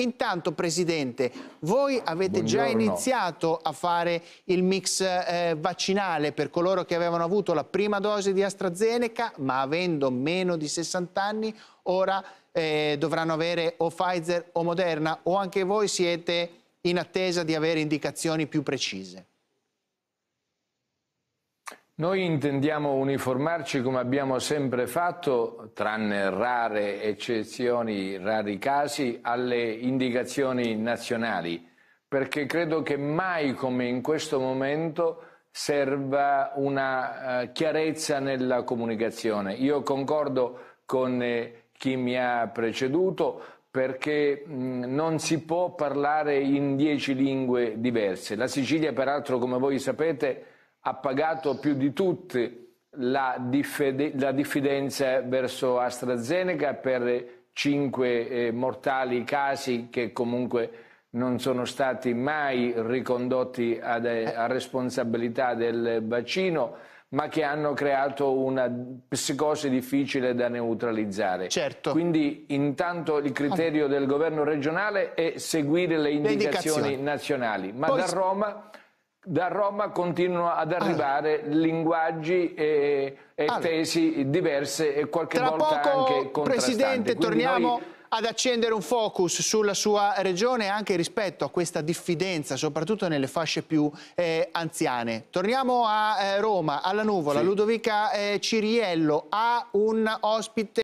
Intanto, Presidente, voi avete Buongiorno. già iniziato a fare il mix eh, vaccinale per coloro che avevano avuto la prima dose di AstraZeneca, ma avendo meno di 60 anni, ora eh, dovranno avere o Pfizer o Moderna, o anche voi siete in attesa di avere indicazioni più precise? Noi intendiamo uniformarci come abbiamo sempre fatto, tranne rare eccezioni, rari casi, alle indicazioni nazionali, perché credo che mai come in questo momento serva una eh, chiarezza nella comunicazione. Io concordo con eh, chi mi ha preceduto perché mh, non si può parlare in dieci lingue diverse. La Sicilia, peraltro, come voi sapete, ha pagato più di tutti la, diffide- la diffidenza verso AstraZeneca per cinque eh, mortali casi che comunque non sono stati mai ricondotti ad, eh, a responsabilità del vaccino, ma che hanno creato una psicosi difficile da neutralizzare. Certo. Quindi intanto il criterio del governo regionale è seguire le indicazioni, le indicazioni. nazionali, ma Poi... da Roma da Roma continuano ad arrivare ah. linguaggi e, e ah. tesi diverse e qualche Tra volta poco, anche contrastanti. Presidente, Quindi torniamo... Noi ad accendere un focus sulla sua regione anche rispetto a questa diffidenza, soprattutto nelle fasce più eh, anziane. Torniamo a eh, Roma, alla Nuvola. Sì. Ludovica eh, Ciriello ha un ospite